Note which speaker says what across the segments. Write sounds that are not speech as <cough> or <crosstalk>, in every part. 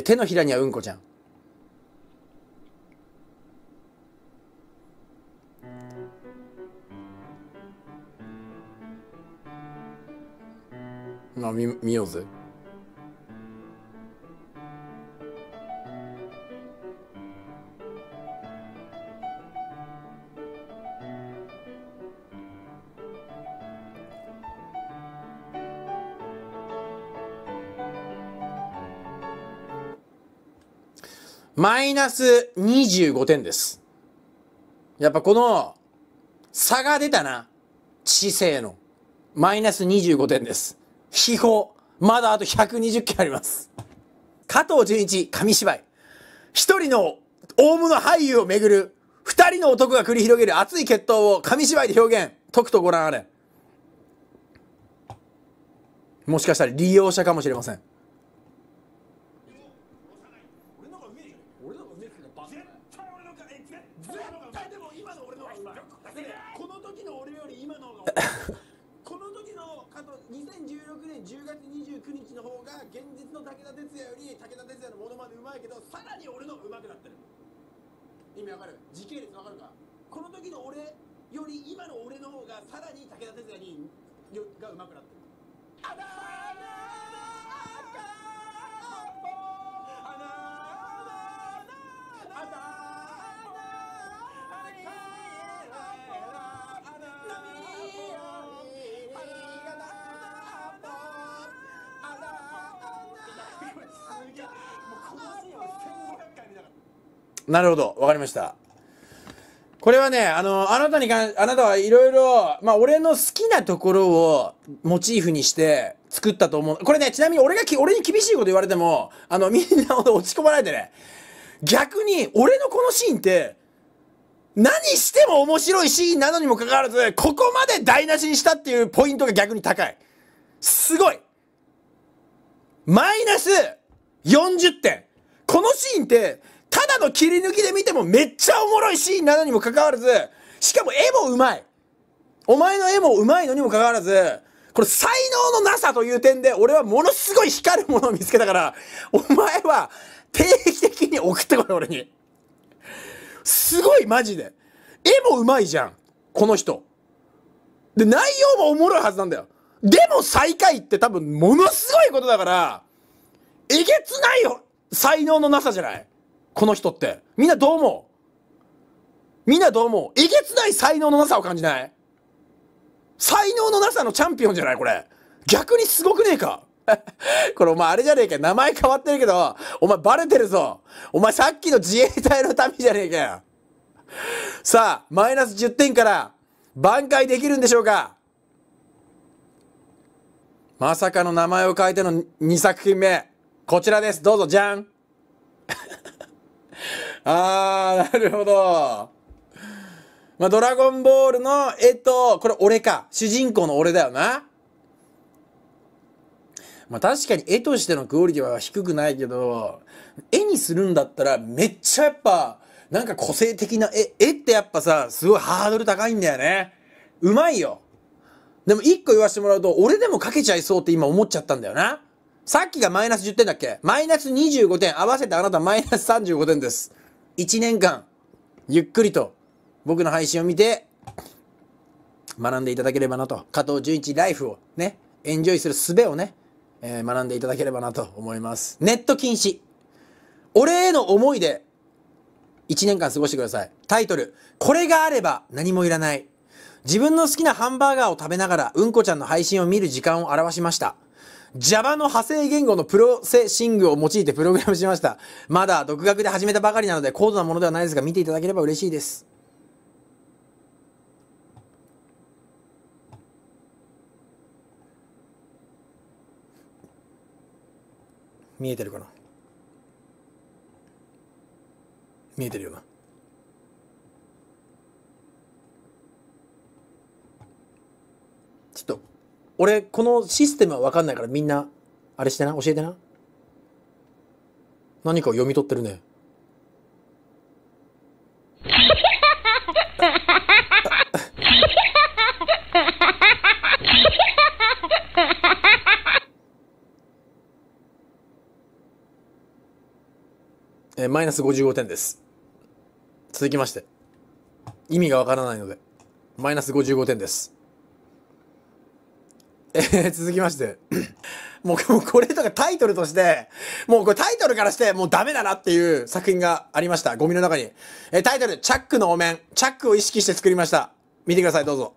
Speaker 1: 手のひらにはうんこちゃんまあ見見ようぜ。マイナス25点です。やっぱこの差が出たな。知性の。マイナス25点です。秘宝。まだあと120件あります。加藤純一、紙芝居。一人の大物俳優をめぐる、二人の男が繰り広げる熱い決闘を紙芝居で表現。とくとご覧あれ。もしかしたら利用者かもしれません。9日の方が現実の武田鉄矢より武田鉄矢のものまねうまいけどさらに俺のうまくなってる意味わかる時系列わかるかこの時の俺より今の俺の方がさらに武田鉄矢にがうまくなってるあだーなるほど。わかりました。これはね、あの、あなたにかん、あなたはいろいろ、まあ、俺の好きなところをモチーフにして作ったと思う。これね、ちなみに俺がき、俺に厳しいこと言われても、あの、みんな落ち込まないでね。逆に、俺のこのシーンって、何しても面白いシーンなのにもかかわらず、ここまで台無しにしたっていうポイントが逆に高い。すごいマイナス40点このシーンって、だの切り抜きで見てもめっちゃおもろいシーンなのにもかかわらず、しかも絵もうまい。お前の絵もうまいのにもかかわらず、これ才能のなさという点で俺はものすごい光るものを見つけたから、お前は定期的に送ってこい俺に。すごいマジで。絵もうまいじゃん。この人。で、内容もおもろいはずなんだよ。でも最下位って多分ものすごいことだから、えげつないよ才能のなさじゃないこの人って。みんなどう思うみんなどう思うえげつない才能のなさを感じない才能のなさのチャンピオンじゃないこれ。逆にすごくねえか <laughs> これお前あれじゃねえか名前変わってるけど、お前バレてるぞ。お前さっきの自衛隊の民じゃねえかよ。さあ、マイナス10点から挽回できるんでしょうかまさかの名前を変えての2作品目。こちらです。どうぞ、じゃん。<laughs> あー、なるほど。まあ、ドラゴンボールの絵と、これ俺か。主人公の俺だよな。まあ、確かに絵としてのクオリティは低くないけど、絵にするんだったらめっちゃやっぱ、なんか個性的な絵、絵ってやっぱさ、すごいハードル高いんだよね。うまいよ。でも一個言わせてもらうと、俺でも描けちゃいそうって今思っちゃったんだよな。さっきがマイナス10点だっけマイナス25点。合わせてあなたマイナス35点です。1年間、ゆっくりと僕の配信を見て、学んでいただければなと。加藤純一ライフをね、エンジョイする術をね、えー、学んでいただければなと思います。ネット禁止。俺への思いで、1年間過ごしてください。タイトル。これがあれば何もいらない。自分の好きなハンバーガーを食べながら、うんこちゃんの配信を見る時間を表しました。Java の派生言語のプロセッシングを用いてプログラムしました。まだ独学で始めたばかりなので高度なものではないですが見ていただければ嬉しいです。見えてるかな見えてるよな。俺、このシステムは分かんないからみんな、あれしてな、教えてな。何かを読み取ってるね。<laughs> えマイナス55点です。続きまして。意味がわからないので、マイナス55点です。えー、続きまして。<coughs> もうこれとかタイトルとして、もうこれタイトルからしてもうダメだなっていう作品がありました。ゴミの中に。えー、タイトル、チャックのお面。チャックを意識して作りました。見てください、どうぞ。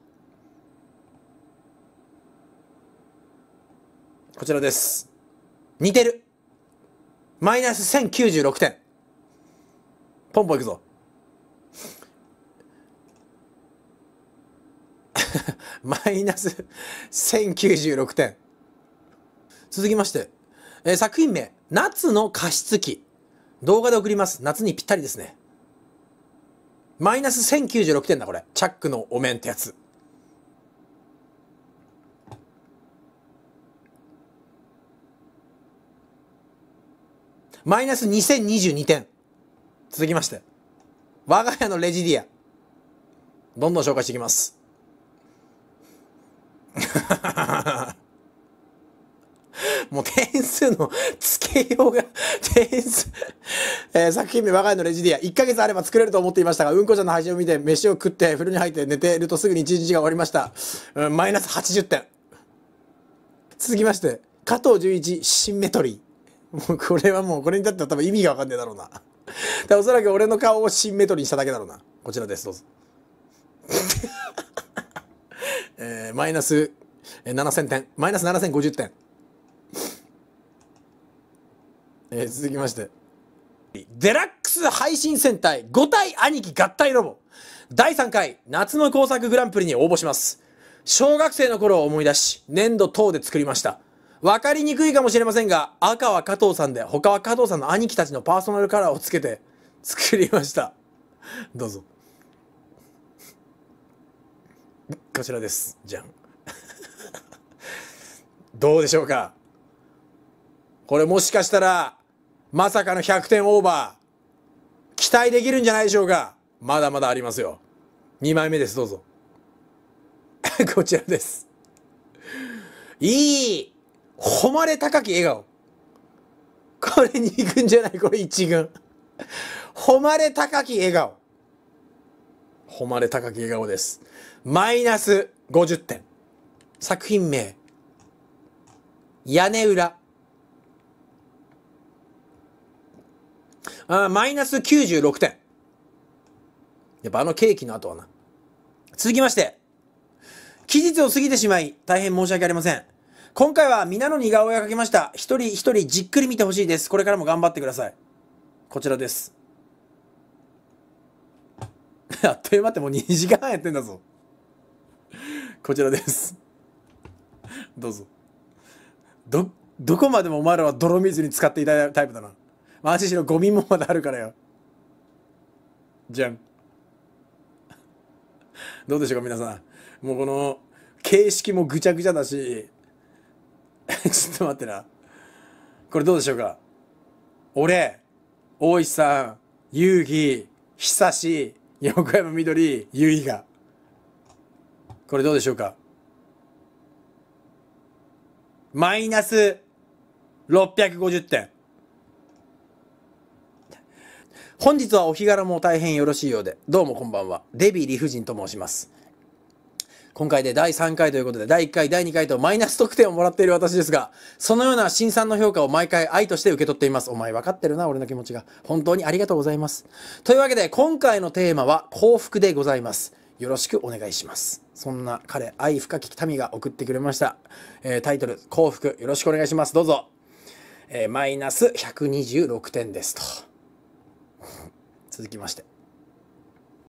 Speaker 1: こちらです。似てる。マイナス1096点。ポンポンいくぞ。<laughs> マイナス1096点。続きまして、えー、作品名、夏の加湿器。動画で送ります。夏にぴったりですね。マイナス1096点だ、これ。チャックのお面ってやつ。マイナス2022点。続きまして。我が家のレジディア。どんどん紹介していきます。<laughs> もう点数の付けようが、点数えー、作品名我が家のレジディア。1ヶ月あれば作れると思っていましたが、うんこちゃんの配信を見て、飯を食って、風呂に入って寝てるとすぐに1日が終わりました。うん、マイナス80点。続きまして、加藤純一、シンメトリー。もうこれはもう、これに至っては多分意味がわかんねえだろうな。でおそらく俺の顔をシンメトリーにしただけだろうな。こちらです、どうぞ。えー、マイナス7000点、マイナス7050点。えー、続きまして。デラックス配信戦隊5体兄貴合体ロボ。第3回夏の工作グランプリに応募します。小学生の頃を思い出し、粘土等で作りました。わかりにくいかもしれませんが、赤は加藤さんで、他は加藤さんの兄貴たちのパーソナルカラーをつけて作りました。どうぞ。こちらですじゃん <laughs> どうでしょうかこれもしかしたらまさかの100点オーバー期待できるんじゃないでしょうかまだまだありますよ2枚目ですどうぞ <laughs> こちらですいい誉れ高き笑顔これ2軍じゃないこれ1軍誉れ高き笑顔誉れ高き笑顔です。マイナス50点。作品名。屋根裏。あマイナス96点。やっぱあのケーキの後はな。続きまして。期日を過ぎてしまい、大変申し訳ありません。今回は皆の似顔絵を描きました。一人一人じっくり見てほしいです。これからも頑張ってください。こちらです。あっという間ってもう2時間半やってんだぞ。こちらです。どうぞ。ど、どこまでもお前らは泥水に使っていたタイプだな。安心しのゴミもまだあるからよ。じゃん。どうでしょうか、皆さん。もうこの、形式もぐちゃぐちゃだし、<laughs> ちょっと待ってな。これどうでしょうか。俺、大石さん、遊戯、久し、横山緑結衣がこれどうでしょうかマイナス650点本日はお日柄も大変よろしいようでどうもこんばんはデビリ理不尽と申します今回で第3回ということで、第1回、第2回とマイナス得点をもらっている私ですが、そのような新さんの評価を毎回愛として受け取っています。お前分かってるな、俺の気持ちが。本当にありがとうございます。というわけで、今回のテーマは幸福でございます。よろしくお願いします。そんな彼、愛深き民が送ってくれました。えー、タイトル、幸福、よろしくお願いします。どうぞ。えー、マイナス126点ですと。<laughs> 続きまして。